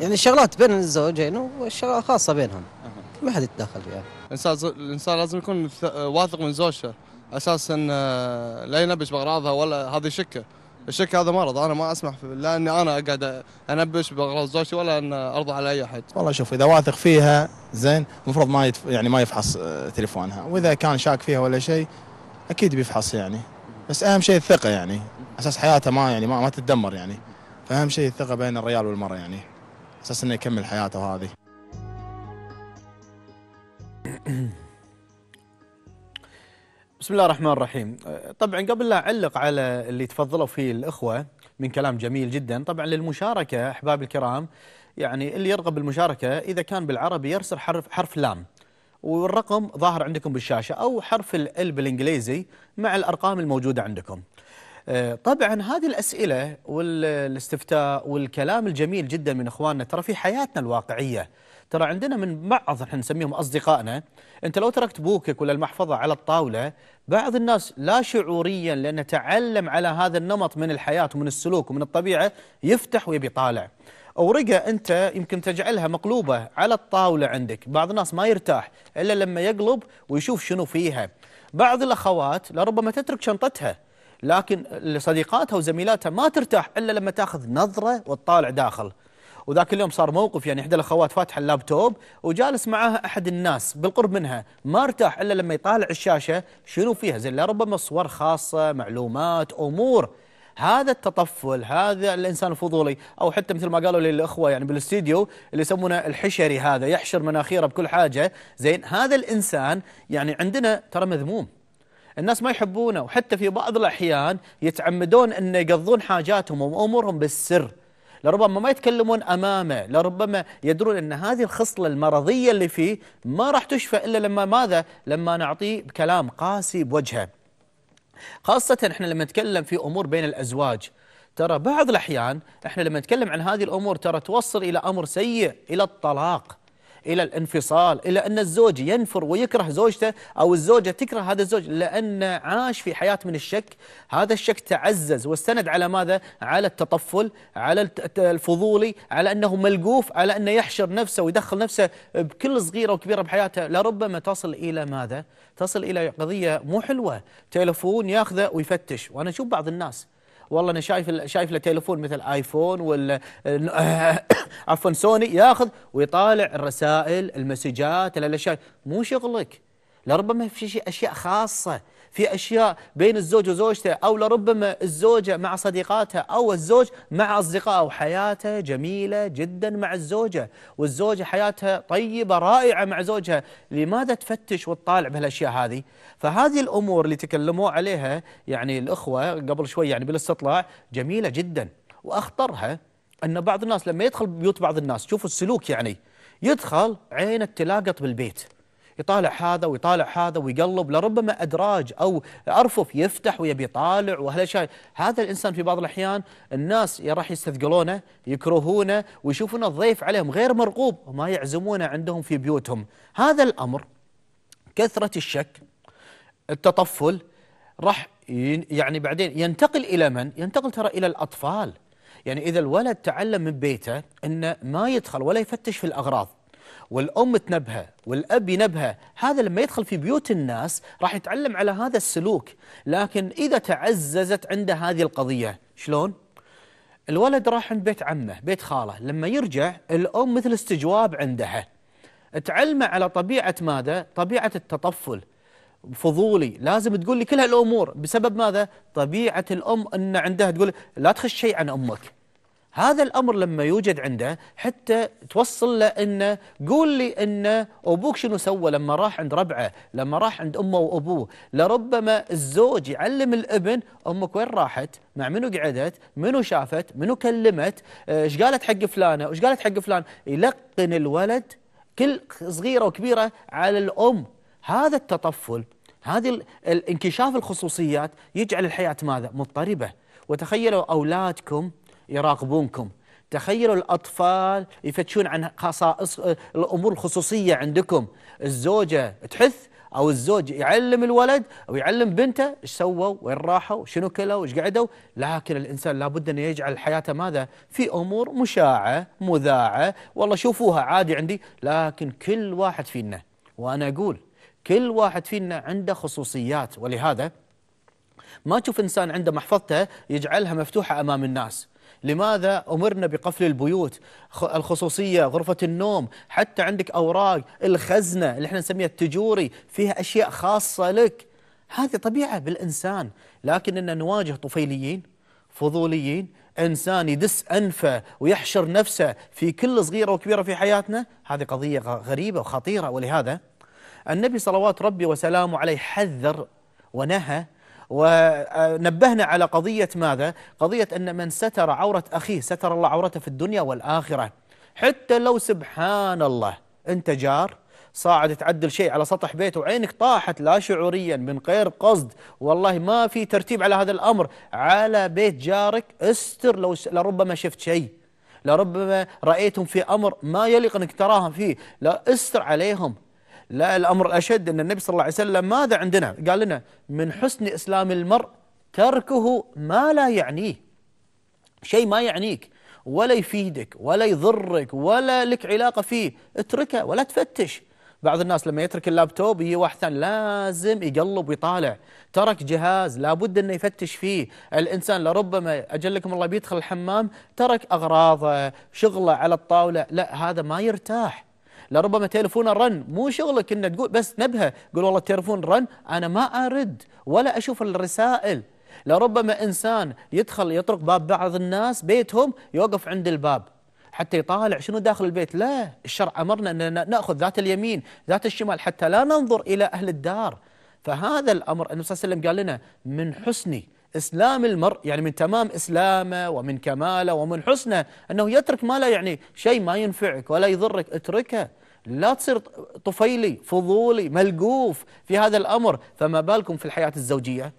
يعني الشغلات بين الزوجين يعني والشغلات خاصة بينهم ما حد يتدخل فيها الانسان الانسان لازم يكون واثق من زوجته اساس ان آه، لا ينبش باغراضها ولا هذه شكه الشك هذا مرض انا ما اسمح لا اني انا اقعد انبش باغراض زوجتي ولا ان ارضى على اي احد والله شوف اذا واثق فيها زين المفروض ما يتف... يعني ما يفحص آه، تليفونها واذا كان شاك فيها ولا شيء اكيد بيفحص يعني بس اهم شيء الثقه يعني اساس حياتها ما يعني ما, ما تتدمر يعني فاهم شيء الثقه بين الرجال والمراه يعني اساس انه يكمل حياته هذه بسم الله الرحمن الرحيم طبعا قبل لا اعلق على اللي تفضلوا فيه الاخوه من كلام جميل جدا طبعا للمشاركه احباب الكرام يعني اللي يرغب بالمشاركه اذا كان بالعربي يرسل حرف حرف لام والرقم ظاهر عندكم بالشاشه او حرف ال بالانجليزي مع الارقام الموجوده عندكم آه، طبعا هذه الأسئلة والاستفتاء والكلام الجميل جدا من إخواننا ترى في حياتنا الواقعية ترى عندنا من بعض احنا نسميهم أصدقائنا أنت لو تركت بوكك ولا المحفظة على الطاولة بعض الناس لا شعوريا لأنه تعلم على هذا النمط من الحياة ومن السلوك ومن الطبيعة يفتح ويبي طالع أورقة أنت يمكن تجعلها مقلوبة على الطاولة عندك بعض الناس ما يرتاح إلا لما يقلب ويشوف شنو فيها بعض الأخوات لربما تترك شنطتها لكن لصديقاتها وزميلاتها ما ترتاح إلا لما تأخذ نظرة وتطالع داخل وذاك اليوم صار موقف يعني إحدى الأخوات فاتحة اللابتوب وجالس معاها أحد الناس بالقرب منها ما ارتاح إلا لما يطالع الشاشة شنو فيها زين لربما صور خاصة معلومات أمور هذا التطفل هذا الانسان الفضولي او حتى مثل ما قالوا لي الاخوه يعني بالاستديو اللي يسمونه الحشري هذا يحشر مناخيره بكل حاجه زين هذا الانسان يعني عندنا ترى مذموم الناس ما يحبونه وحتى في بعض الأحيان يتعمدون أن يقضون حاجاتهم وأمورهم بالسر لربما ما يتكلمون أمامه لربما يدرون أن هذه الخصلة المرضية اللي فيه ما راح تشفى إلا لما ماذا لما نعطيه كلام قاسي بوجهه خاصة إحنا لما نتكلم في أمور بين الأزواج ترى بعض الأحيان إحنا لما نتكلم عن هذه الأمور ترى توصل إلى أمر سيء إلى الطلاق إلى الانفصال إلى أن الزوج ينفر ويكره زوجته أو الزوجة تكره هذا الزوج لأن عاش في حياة من الشك هذا الشك تعزز واستند على ماذا؟ على التطفل على الفضولي على أنه ملقوف على أنه يحشر نفسه ويدخل نفسه بكل صغيرة وكبيرة بحياته لربما تصل إلى ماذا؟ تصل إلى قضية مو حلوة تلفون ياخذه ويفتش وأنا أشوف بعض الناس والله انا شايف شايف له تليفون مثل ايفون ولا عفوا سوني ياخذ ويطالع الرسائل المسجات الاشياء مو شغلك لربما في شيء اشياء خاصه في أشياء بين الزوج وزوجته أو لربما الزوجة مع صديقاتها أو الزوج مع أصدقائه حياته جميلة جدا مع الزوجة والزوجة حياتها طيبة رائعة مع زوجها لماذا تفتش وتطالع بهالأشياء هذه فهذه الأمور اللي تكلموا عليها يعني الأخوة قبل شوي يعني بالاستطلاع جميلة جدا وأخطرها أن بعض الناس لما يدخل بيوت بعض الناس شوفوا السلوك يعني يدخل عينه تلاقط بالبيت يطالع هذا ويطالع هذا ويقلب لربما أدراج أو أرفف يفتح ويبي يطالع وهالأشياء هذا الإنسان في بعض الأحيان الناس راح يستثقلونه يكرهونه ويشوفون الضيف عليهم غير مرغوب وما يعزمونه عندهم في بيوتهم هذا الأمر كثرة الشك التطفل راح يعني بعدين ينتقل إلى من؟ ينتقل ترى إلى الأطفال يعني إذا الولد تعلم من بيته أنه ما يدخل ولا يفتش في الأغراض والأم تنبهه والأب ينبهه هذا لما يدخل في بيوت الناس راح يتعلم على هذا السلوك لكن إذا تعززت عنده هذه القضية شلون؟ الولد راح عند بيت عمه بيت خاله لما يرجع الأم مثل استجواب عندها تعلمه على طبيعة ماذا؟ طبيعة التطفل فضولي لازم تقول لي كل هالامور بسبب ماذا؟ طبيعه الام ان عندها تقول لا تخش شيء عن امك هذا الأمر لما يوجد عنده حتى توصل له أنه قول لي أنه أبوك شنو سوى لما راح عند ربعه لما راح عند أمه وأبوه لربما الزوج يعلم الابن أمك وين راحت مع منو قعدت منو شافت منو كلمت آه، ايش قالت حق فلانة وايش قالت حق فلان يلقن الولد كل صغيرة وكبيرة على الأم هذا التطفل هذه الانكشاف الخصوصيات يجعل الحياة ماذا مضطربة وتخيلوا أولادكم يراقبونكم تخيلوا الأطفال يفتشون عن خصائص آه، الأمور الخصوصية عندكم الزوجة تحث أو الزوج يعلم الولد أو يعلم بنته إيش سووا وين راحوا شنو كلوا إيش قعدوا لكن الإنسان لابد أن يجعل حياته ماذا في أمور مشاعة مذاعة والله شوفوها عادي عندي لكن كل واحد فينا وأنا أقول كل واحد فينا عنده خصوصيات ولهذا ما تشوف إنسان عنده محفظته يجعلها مفتوحة أمام الناس لماذا أمرنا بقفل البيوت الخصوصية غرفة النوم حتى عندك أوراق الخزنة اللي احنا نسميها التجوري فيها أشياء خاصة لك هذه طبيعة بالإنسان لكن أن نواجه طفيليين فضوليين إنسان يدس أنفه ويحشر نفسه في كل صغيرة وكبيرة في حياتنا هذه قضية غريبة وخطيرة ولهذا النبي صلوات ربي وسلامه عليه حذر ونهى ونبهنا على قضية ماذا؟ قضية أن من ستر عورة أخيه ستر الله عورته في الدنيا والآخرة حتى لو سبحان الله أنت جار صاعد تعدل شيء على سطح بيته وعينك طاحت لا شعوريا من غير قصد والله ما في ترتيب على هذا الأمر على بيت جارك استر لو س... لربما شفت شيء لربما رأيتهم في أمر ما يليق أنك تراهم فيه لا استر عليهم لا الأمر الأشد أن النبي صلى الله عليه وسلم ماذا عندنا قال لنا من حسن إسلام المرء تركه ما لا يعنيه شيء ما يعنيك ولا يفيدك ولا يضرك ولا لك علاقة فيه اتركه ولا تفتش بعض الناس لما يترك اللابتوب يجي واحد ثاني لازم يقلب ويطالع ترك جهاز لابد انه يفتش فيه الانسان لربما اجلكم الله بيدخل الحمام ترك اغراضه شغله على الطاوله لا هذا ما يرتاح لربما تلفون رن مو شغلك انك تقول بس نبهه قول والله التليفون رن انا ما ارد ولا اشوف الرسائل لربما انسان يدخل يطرق باب بعض الناس بيتهم يوقف عند الباب حتى يطالع شنو داخل البيت لا الشرع امرنا ان ناخذ ذات اليمين ذات الشمال حتى لا ننظر الى اهل الدار فهذا الامر النبي صلى الله عليه وسلم قال لنا من حسن اسلام المرء يعني من تمام اسلامه ومن كماله ومن حسنه انه يترك ما لا يعني شيء ما ينفعك ولا يضرك اتركه لا تصير طفيلي فضولي ملقوف في هذا الأمر فما بالكم في الحياة الزوجية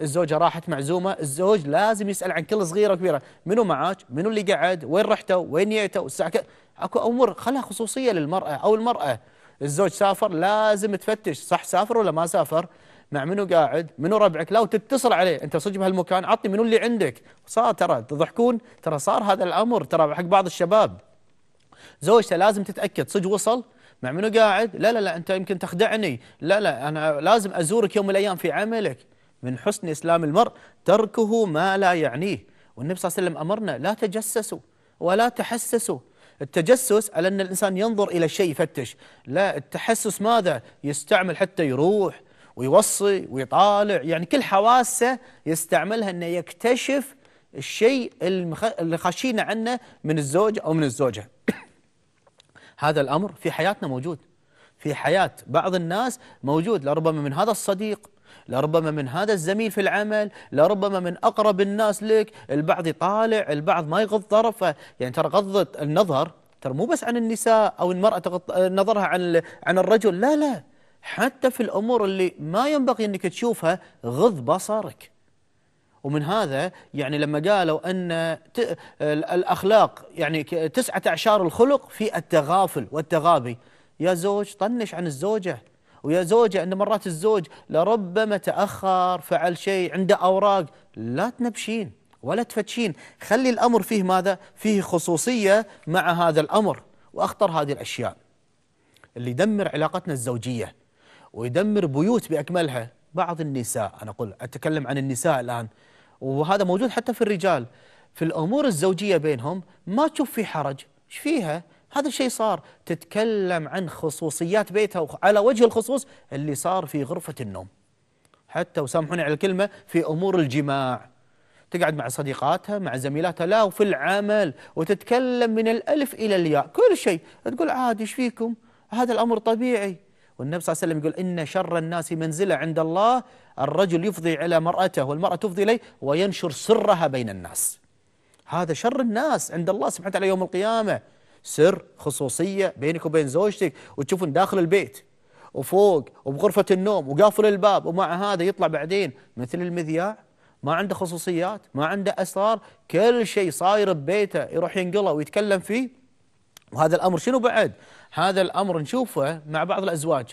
الزوجة راحت معزومة الزوج لازم يسأل عن كل صغيرة وكبيرة منو معاك منو اللي قعد وين رحتوا وين نيتوا الساعة أكو أمور خلها خصوصية للمرأة أو المرأة الزوج سافر لازم تفتش صح سافر ولا ما سافر مع منو قاعد منو ربعك لا وتتصل عليه انت صدق بهالمكان عطني منو اللي عندك صار ترى تضحكون ترى صار هذا الامر ترى حق بعض الشباب زوجته لازم تتاكد صدق وصل مع منو قاعد لا لا لا انت يمكن تخدعني لا لا انا لازم ازورك يوم من الايام في عملك من حسن اسلام المرء تركه ما لا يعنيه والنبي صلى الله عليه وسلم امرنا لا تجسسوا ولا تحسسوا التجسس على ان الانسان ينظر الى الشيء يفتش لا التحسس ماذا يستعمل حتى يروح ويوصي ويطالع يعني كل حواسه يستعملها انه يكتشف الشيء اللي خشينا عنه من الزوج او من الزوجه هذا الأمر في حياتنا موجود في حياة بعض الناس موجود لربما من هذا الصديق لربما من هذا الزميل في العمل لربما من أقرب الناس لك البعض يطالع البعض ما يغض طرفه يعني ترى غض النظر ترى مو بس عن النساء أو المرأة تغض نظرها عن عن الرجل لا لا حتى في الأمور اللي ما ينبغي أنك تشوفها غض بصرك ومن هذا يعني لما قالوا أن الأخلاق يعني تسعة أعشار الخلق في التغافل والتغابي يا زوج طنش عن الزوجة ويا زوجة أن مرات الزوج لربما تأخر فعل شيء عنده أوراق لا تنبشين ولا تفتشين خلي الأمر فيه ماذا فيه خصوصية مع هذا الأمر وأخطر هذه الأشياء اللي يدمر علاقتنا الزوجية ويدمر بيوت بأكملها بعض النساء أنا أقول أتكلم عن النساء الآن وهذا موجود حتى في الرجال في الامور الزوجيه بينهم ما تشوف في حرج ايش فيها هذا الشيء صار تتكلم عن خصوصيات بيتها على وجه الخصوص اللي صار في غرفه النوم حتى وسامحوني على الكلمه في امور الجماع تقعد مع صديقاتها مع زميلاتها لا وفي العمل وتتكلم من الالف الى الياء كل شيء تقول عادي ايش فيكم هذا الامر طبيعي والنبي صلى الله عليه وسلم يقول إن شر الناس منزلة عند الله الرجل يفضي إلى مرأته والمرأة تفضي إليه وينشر سرها بين الناس هذا شر الناس عند الله سبحانه وتعالى يوم القيامة سر خصوصية بينك وبين زوجتك وتشوفون داخل البيت وفوق وبغرفة النوم وقافل الباب ومع هذا يطلع بعدين مثل المذياع ما عنده خصوصيات ما عنده أسرار كل شيء صاير ببيته يروح ينقله ويتكلم فيه وهذا الامر شنو بعد؟ هذا الامر نشوفه مع بعض الازواج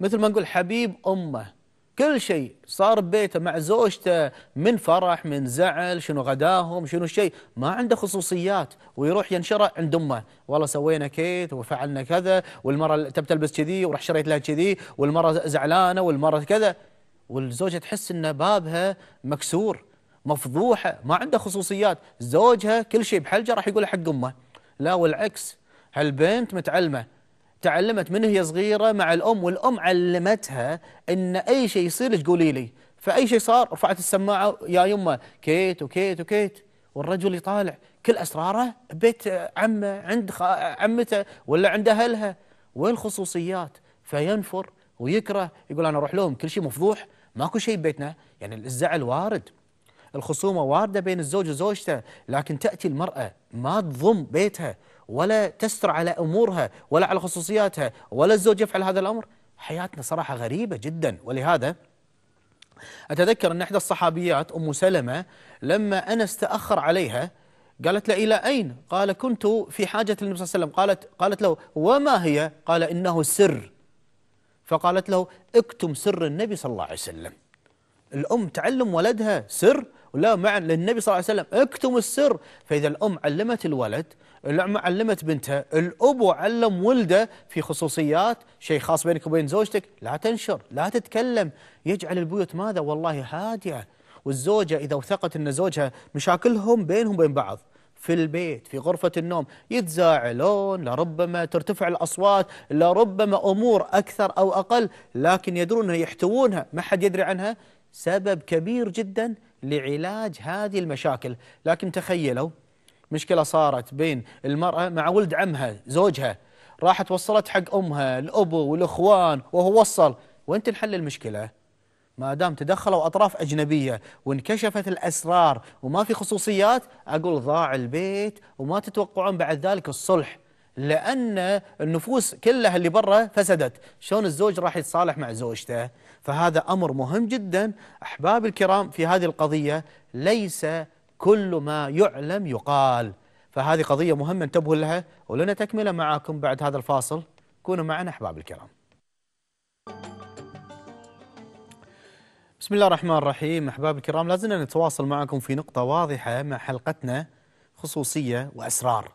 مثل ما نقول حبيب امه كل شيء صار ببيته مع زوجته من فرح من زعل شنو غداهم شنو الشيء ما عنده خصوصيات ويروح ينشره عند امه والله سوينا كيت وفعلنا كذا والمره تب تلبس كذي وراح شريت لها كذي والمره زعلانه والمره كذا والزوجه تحس ان بابها مكسور مفضوحه ما عنده خصوصيات زوجها كل شيء بحلجه راح يقول حق امه لا والعكس هالبنت متعلمة تعلمت من هي صغيرة مع الأم والأم علمتها إن أي شيء يصير تقولي لي فأي شيء صار رفعت السماعة يا يمه كيت وكيت وكيت والرجل يطالع كل أسراره بيت عمه عند عمته ولا عند أهلها وين الخصوصيات فينفر ويكره يقول أنا أروح لهم كل شيء مفضوح ماكو شيء ببيتنا يعني الزعل وارد الخصومة واردة بين الزوج وزوجته لكن تأتي المرأة ما تضم بيتها ولا تستر على أمورها ولا على خصوصياتها ولا الزوج يفعل هذا الأمر حياتنا صراحة غريبة جدا ولهذا أتذكر أن إحدى الصحابيات أم سلمة لما أنس تأخر عليها قالت له إلى أين؟ قال كنت في حاجة للنبي صلى الله عليه وسلم قالت, قالت له وما هي؟ قال إنه سر فقالت له اكتم سر النبي صلى الله عليه وسلم الأم تعلم ولدها سر ولا مع للنبي صلى الله عليه وسلم اكتم السر فإذا الأم علمت الولد الأم علمت بنتها الأبو علم ولده في خصوصيات شيء خاص بينك وبين زوجتك لا تنشر لا تتكلم يجعل البيوت ماذا والله هادئة والزوجة إذا وثقت أن زوجها مشاكلهم بينهم وبين بعض في البيت في غرفة النوم يتزاعلون لربما ترتفع الأصوات لربما أمور أكثر أو أقل لكن يدرون يحتوونها ما حد يدري عنها سبب كبير جدا لعلاج هذه المشاكل لكن تخيلوا مشكلة صارت بين المرأة مع ولد عمها زوجها راحت وصلت حق أمها الأبو والإخوان وهو وصل وين تنحل المشكلة ما دام تدخلوا أطراف أجنبية وانكشفت الأسرار وما في خصوصيات أقول ضاع البيت وما تتوقعون بعد ذلك الصلح لأن النفوس كلها اللي برا فسدت شلون الزوج راح يتصالح مع زوجته فهذا أمر مهم جدا أحباب الكرام في هذه القضية ليس كل ما يعلم يقال فهذه قضية مهمة انتبهوا لها ولنا تكملة معاكم بعد هذا الفاصل كونوا معنا أحباب الكرام بسم الله الرحمن الرحيم أحباب الكرام لازلنا نتواصل معكم في نقطة واضحة مع حلقتنا خصوصية وأسرار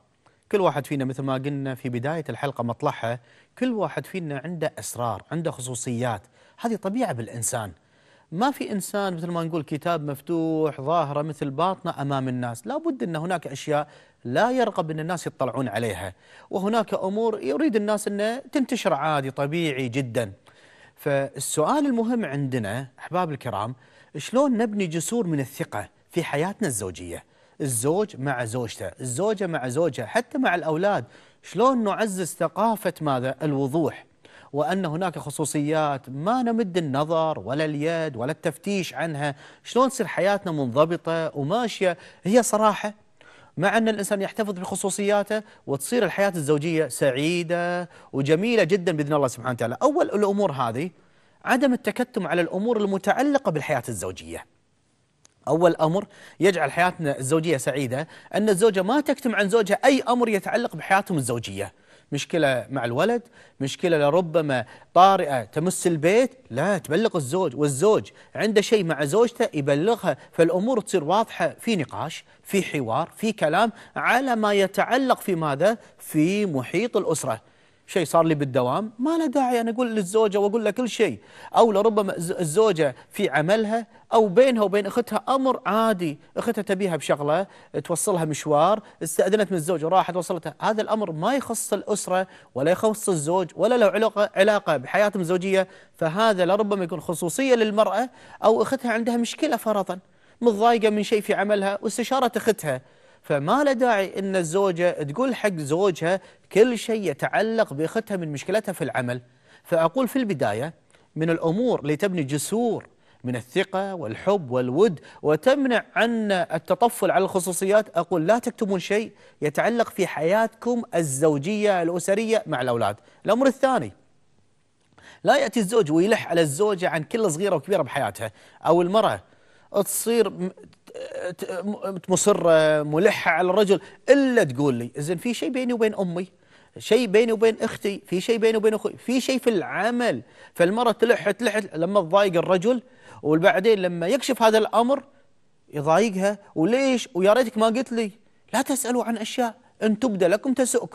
كل واحد فينا مثل ما قلنا في بداية الحلقة مطلعها كل واحد فينا عنده أسرار عنده خصوصيات هذه طبيعة بالإنسان ما في إنسان مثل ما نقول كتاب مفتوح ظاهرة مثل باطنة أمام الناس لا بد أن هناك أشياء لا يرغب أن الناس يطلعون عليها وهناك أمور يريد الناس أن تنتشر عادي طبيعي جدا فالسؤال المهم عندنا أحباب الكرام شلون نبني جسور من الثقة في حياتنا الزوجية الزوج مع زوجته الزوجة مع زوجها حتى مع الأولاد شلون نعزز ثقافة ماذا الوضوح وأن هناك خصوصيات ما نمد النظر ولا اليد ولا التفتيش عنها شلون تصير حياتنا منضبطة وماشية هي صراحة مع أن الإنسان يحتفظ بخصوصياته وتصير الحياة الزوجية سعيدة وجميلة جدا بإذن الله سبحانه وتعالى أول الأمور هذه عدم التكتم على الأمور المتعلقة بالحياة الزوجية أول أمر يجعل حياتنا الزوجية سعيدة أن الزوجة ما تكتم عن زوجها أي أمر يتعلق بحياتهم الزوجية مشكلة مع الولد مشكلة لربما طارئة تمس البيت لا تبلغ الزوج والزوج عنده شيء مع زوجته يبلغها فالأمور تصير واضحة في نقاش في حوار في كلام على ما يتعلق في ماذا في محيط الأسرة شيء صار لي بالدوام ما له داعي أنا أقول للزوجة وأقول لها كل شيء أو لربما الزوجة في عملها أو بينها وبين أختها أمر عادي أختها تبيها بشغلة توصلها مشوار استأذنت من الزوج وراحت وصلتها هذا الأمر ما يخص الأسرة ولا يخص الزوج ولا له علاقة, علاقة بحياتهم الزوجية فهذا لربما يكون خصوصية للمرأة أو أختها عندها مشكلة فرضا متضايقة من شيء في عملها واستشارة أختها فما له داعي ان الزوجه تقول حق زوجها كل شيء يتعلق باختها من مشكلتها في العمل فاقول في البدايه من الامور اللي تبني جسور من الثقه والحب والود وتمنع عنا التطفل على الخصوصيات اقول لا تكتمون شيء يتعلق في حياتكم الزوجيه الاسريه مع الاولاد الامر الثاني لا ياتي الزوج ويلح على الزوجه عن كل صغيره وكبيره بحياتها او المراه تصير مصره ملحه على الرجل الا تقول لي زين في شيء بيني وبين امي شيء بيني وبين اختي في شيء بيني وبين اخوي في شيء في العمل فالمره تلح تلح لما تضايق الرجل وبعدين لما يكشف هذا الامر يضايقها وليش ويا ريتك ما قلت لي لا تسالوا عن اشياء ان تبدى لكم تسؤكم